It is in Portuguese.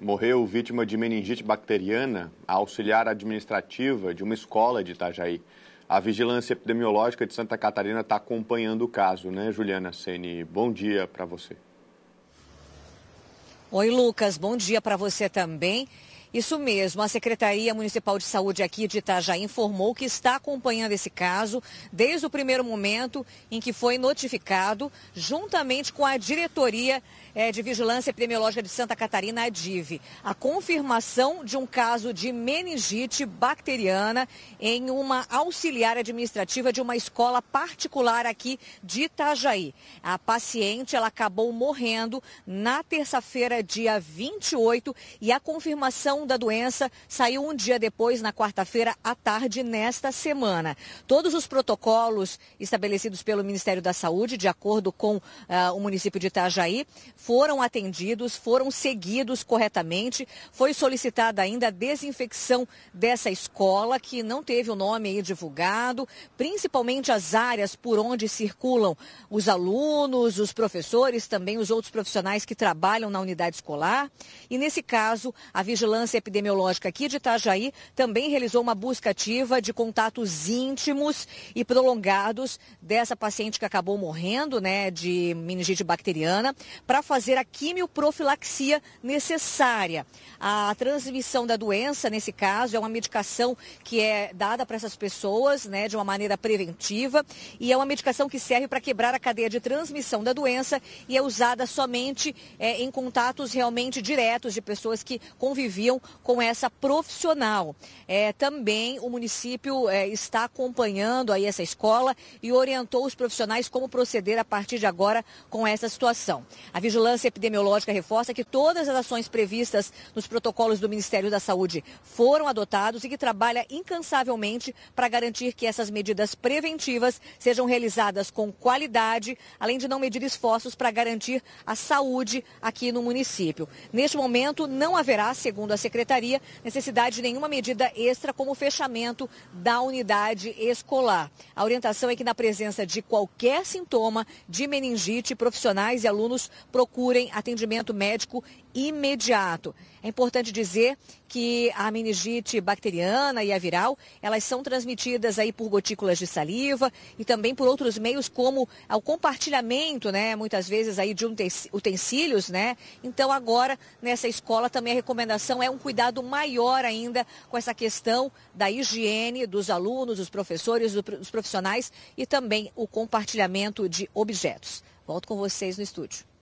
morreu vítima de meningite bacteriana a auxiliar administrativa de uma escola de Itajaí. A Vigilância Epidemiológica de Santa Catarina está acompanhando o caso, né, Juliana Sene? Bom dia para você. Oi, Lucas, bom dia para você também. Isso mesmo, a Secretaria Municipal de Saúde aqui de Itajaí informou que está acompanhando esse caso desde o primeiro momento em que foi notificado, juntamente com a Diretoria eh, de Vigilância Epidemiológica de Santa Catarina, a DIV, a confirmação de um caso de meningite bacteriana em uma auxiliar administrativa de uma escola particular aqui de Itajaí. A paciente ela acabou morrendo na terça-feira, dia 28, e a confirmação da doença saiu um dia depois, na quarta-feira à tarde, nesta semana. Todos os protocolos estabelecidos pelo Ministério da Saúde, de acordo com uh, o município de Itajaí, foram atendidos, foram seguidos corretamente. Foi solicitada ainda a desinfecção dessa escola, que não teve o nome aí divulgado, principalmente as áreas por onde circulam os alunos, os professores, também os outros profissionais que trabalham na unidade escolar. E nesse caso, a vigilância Vigilância Epidemiológica aqui de Itajaí também realizou uma busca ativa de contatos íntimos e prolongados dessa paciente que acabou morrendo, né, de meningite bacteriana, para fazer a quimioprofilaxia necessária. A transmissão da doença, nesse caso, é uma medicação que é dada para essas pessoas, né, de uma maneira preventiva e é uma medicação que serve para quebrar a cadeia de transmissão da doença e é usada somente é, em contatos realmente diretos de pessoas que conviviam com essa profissional. É, também o município é, está acompanhando aí essa escola e orientou os profissionais como proceder a partir de agora com essa situação. A vigilância epidemiológica reforça que todas as ações previstas nos protocolos do Ministério da Saúde foram adotados e que trabalha incansavelmente para garantir que essas medidas preventivas sejam realizadas com qualidade, além de não medir esforços para garantir a saúde aqui no município. Neste momento, não haverá, segundo a secretaria necessidade de nenhuma medida extra, como fechamento da unidade escolar. A orientação é que, na presença de qualquer sintoma de meningite, profissionais e alunos procurem atendimento médico imediato. É importante dizer que a meningite bacteriana e a viral, elas são transmitidas aí por gotículas de saliva e também por outros meios como o compartilhamento, né, muitas vezes aí de utensílios, né? Então agora nessa escola também a recomendação é um cuidado maior ainda com essa questão da higiene dos alunos, dos professores, dos profissionais e também o compartilhamento de objetos. Volto com vocês no estúdio.